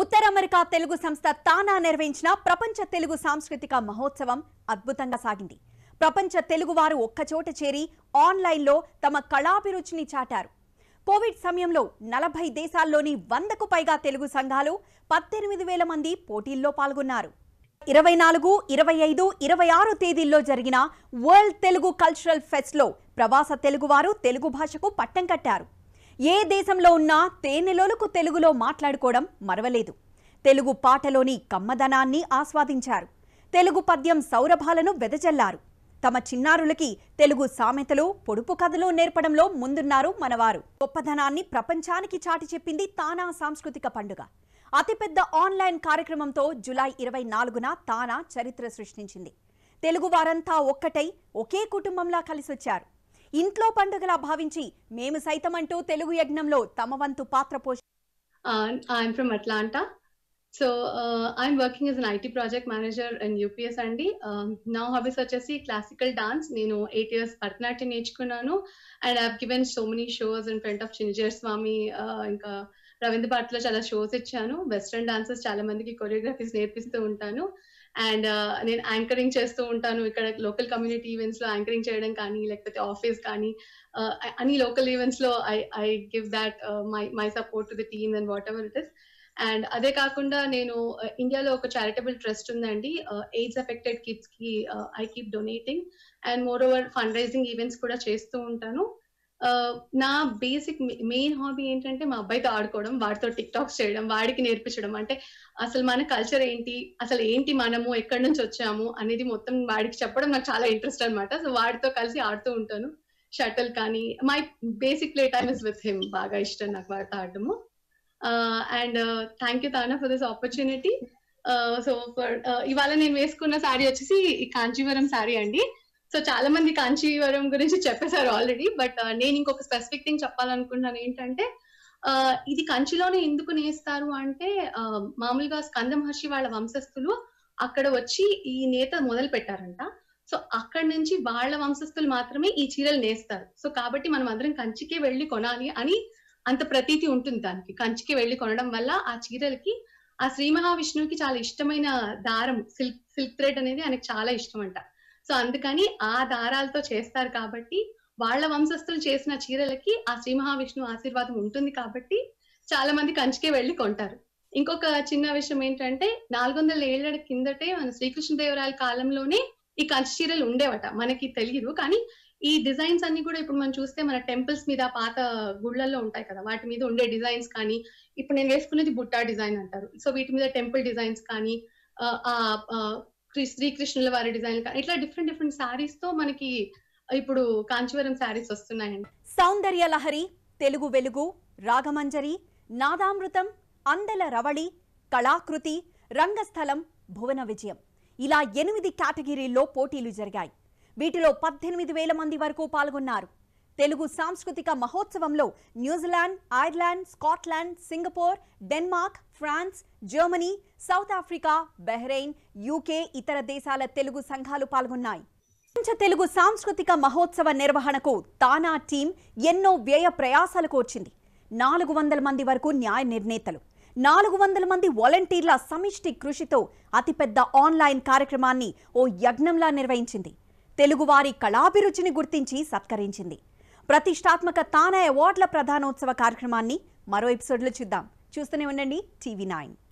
ఉత్తర America Telugu సంస్థ తానా నిర్వహించిన ప్రపంచ తెలుగు సాంస్కృతిక మహోత్సవం అద్భుతంగా సాగింది ప్రపంచ తెలుగువారు ఒక్కచోట చేరి ఆన్లైన్లో తమ కళాభిరుచిని చాటారు కోవిడ్ సమయంలో నలభై దేశాల్లోని వందకు పైగా తెలుగు సంఘాలు పద్దెనిమిది వేల మంది పోటీల్లో పాల్గొన్నారు ఇరవై నాలుగు ఇరవై ఐదు ఇరవై ఆరు తేదీల్లో జరిగిన వరల్డ్ తెలుగు కల్చరల్ ఫెస్ట్లో ప్రవాస తెలుగువారు తెలుగు భాషకు పట్టం కట్టారు ఏ దేశంలో ఉన్నా తేనెలోలకు తెలుగులో మాట్లాడుకోవడం మరవలేదు తెలుగు పాటలోని కమ్మదనాన్ని ఆస్వాదించారు తెలుగు పద్యం సౌరభాలను వెదజల్లారు తమ చిన్నారులకి తెలుగు సామెతలు పొడుపు కథలు నేర్పడంలో ముందున్నారు మనవారు గొప్పధనాన్ని ప్రపంచానికి చాటి చెప్పింది తానా సాంస్కృతిక పండుగ అతిపెద్ద ఆన్లైన్ కార్యక్రమంతో జులై ఇరవై నాలుగున తానా చరిత్ర సృష్టించింది తెలుగు వారంతా ఒక్కటై ఒకే కుటుంబంలా కలిసొచ్చారు ఇంట్లో పండుగలా భావించి మేము సైతం అంటూ తెలుగు యజ్ఞంలో తమ వంతు పాత్ర పోషి I'm from Atlanta so I'm working as an IT project manager and UPS అండి నా హాబీస్ వచ్చేసి క్లాసికల్ డాన్స్ నేను ఎయిట్ ఇయర్స్ భరతనాట్యం నేర్చుకున్నాను and I given so many shows in front of Chinajeeyar Swami ఇంకా రవీంద్ర లో చాలా షోస్ ఇచ్చాను వెస్ట్రన్ డాన్సెస్ చాలా మందికి కొరియోగ్రఫీస్ నేర్పిస్తూ ఉంటాను అండ్ నేను యాంకరింగ్ చేస్తూ ఉంటాను ఇక్కడ లోకల్ కమ్యూనిటీ ఈవెంట్స్ లో యాంకరింగ్ చేయడం కానీ లేకపోతే ఆఫీస్ కానీ అన్ని లోకల్ ఈవెంట్స్ లో I I give that my my support to the team and whatever it is and అదే కాకుండా నేను ఇండియాలో ఒక చారిటబుల్ ట్రస్ట్ ఉందండి ఎయిడ్స్ అఫెక్టెడ్ కిడ్స్ కి I keep donating and moreover fund raising events కూడా చేస్తూ ఉంటాను నా బేసిక్ మెయిన్ హాబీ ఏంటంటే మా అబ్బాయితో ఆడుకోవడం వాడితో టిక్ టాక్స్ చేయడం వాడికి నేర్పించడం అంటే అసలు మన కల్చర్ ఏంటి అసలు ఏంటి మనము ఎక్కడి నుంచి వచ్చాము అనేది మొత్తం వాడికి చెప్పడం నాకు చాలా ఇంట్రెస్ట్ అనమాట సో వాడితో కలిసి ఆడుతూ ఉంటాను షటిల్ కానీ my basic play time is with him బాగా ఇష్టం నాకు వాడితో ఆడటము and thank you TANA for this opportunity so for ఇవాళ నేను వేసుకున్న శారీ వచ్చేసి కాంచీవరం శారీ అండి సో చాలా మంది కాంచీవరం గురించి చెప్పేశారు ఆల్రెడీ బట్ uh, నేను ఇంకొక స్పెసిఫిక్ థింగ్ చెప్పాలనుకుంటున్నాను ఏంటంటే uh, ఇది కంచిలోనే ఎందుకు నేస్తారు అంటే uh, మామూలుగా స్కంద మహర్షి వాళ్ళ వంశస్థులు అక్కడ వచ్చి ఈ నేత మొదలు పెట్టారంట సో అక్కడ నుంచి వాళ్ళ వంశస్థులు మాత్రమే ఈ చీరలు నేస్తారు సో కాబట్టి మనం అందరం కంచికే వెళ్ళి కొనాలి అని అంత ప్రతీతి ఉంటుంది దానికి కంచికి వెళ్ళి కొనడం వల్ల ఆ చీరలకి ఆ శ్రీ మహావిష్ణువుకి చాలా ఇష్టమైన దారం సిల్క్ సిల్క్ థ్రెడ్ అనేది ఆయనకు చాలా ఇష్టం అంట సో అందుకని ఆ దారాలతో చేస్తారు కాబట్టి వాళ్ళ వంశస్థులు చేసిన చీరలకి ఆ శ్రీ మహావిష్ణువు ఆశీర్వాదం ఉంటుంది కాబట్టి చాలా మంది కంచికే వెళ్ళి కొంటారు ఇంకొక చిన్న విషయం ఏంటంటే నాలుగు వందల ఏళ్ళ కిందటే మన శ్రీకృష్ణదేవరాయల కాలంలోనే ఈ కంచి చీరలు ఉండేవట మనకి తెలియదు కానీ ఈ డిజైన్స్ అన్ని కూడా ఇప్పుడు మనం చూస్తే మన టెంపుల్స్ మీద పాత గుళ్ళల్లో ఉంటాయి కదా వాటి మీద ఉండే డిజైన్స్ కానీ ఇప్పుడు నేను వేసుకునేది బుట్టా డిజైన్ అంటారు సో వీటి మీద టెంపుల్ డిజైన్స్ కానీ ఆ శ్రీకృష్ణుల వారి డిజైన్లు ఇట్లా డిఫరెంట్ డిఫరెంట్ శారీస్ తో మనకి ఇప్పుడు కాంచీవరం శారీస్ వస్తున్నాయండి సౌందర్య లహరి తెలుగు వెలుగు రాగమంజరి నాదామృతం అందల రవళి కళాకృతి రంగస్థలం భువన విజయం ఇలా ఎనిమిది కేటగిరీల్లో పోటీలు జరిగాయి వీటిలో పద్దెనిమిది వేల మంది వరకు పాల్గొన్నారు తెలుగు సాంస్కృతిక మహోత్సవంలో New Zealand Ireland Scotland Singapore Denmark France Germany South Africa Bahrain UK ఇతర దేశాల తెలుగు సంఘాలు పాల్గొన్నాయి ప్రపంచ తెలుగు సాంస్కృతిక మహోత్సవ నిర్వహణకు తానా టీం ఎన్నో వ్యయ ప్రయాసాలకు వచ్చింది నాలుగు వందల మంది వరకు న్యాయ నిర్ణేతలు నాలుగు వందల మంది వాలంటీర్ల సమిష్టి కృషితో అతిపెద్ద ఆన్లైన్ కార్యక్రమాన్ని ఓ యజ్ఞంలా నిర్వహించింది తెలుగువారి కళాభిరుచిని గుర్తించి సత్కరించింది ప్రతిష్టాత్మక తానే అవార్డుల ప్రధానోత్సవ కార్యక్రమాన్ని మరో ఎపిసోడ్లో చూద్దాం చూస్తూనే ఉండండి టీవీ నైన్